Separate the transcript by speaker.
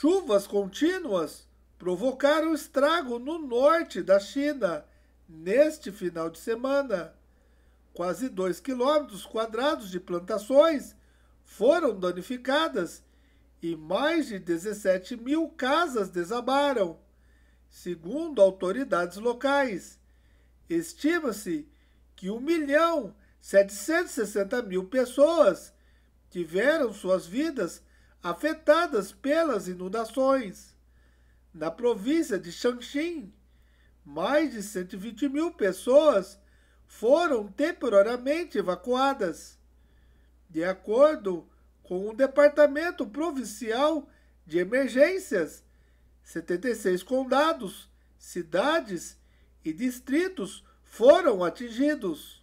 Speaker 1: Chuvas contínuas provocaram estrago no norte da China neste final de semana. Quase 2 quilômetros quadrados de plantações foram danificadas e mais de 17 mil casas desabaram, segundo autoridades locais. Estima-se que 1 milhão 760 mil pessoas tiveram suas vidas afetadas pelas inundações. Na província de Shanxin, mais de 120 mil pessoas foram temporariamente evacuadas. De acordo com o Departamento Provincial de Emergências, 76 condados, cidades e distritos foram atingidos.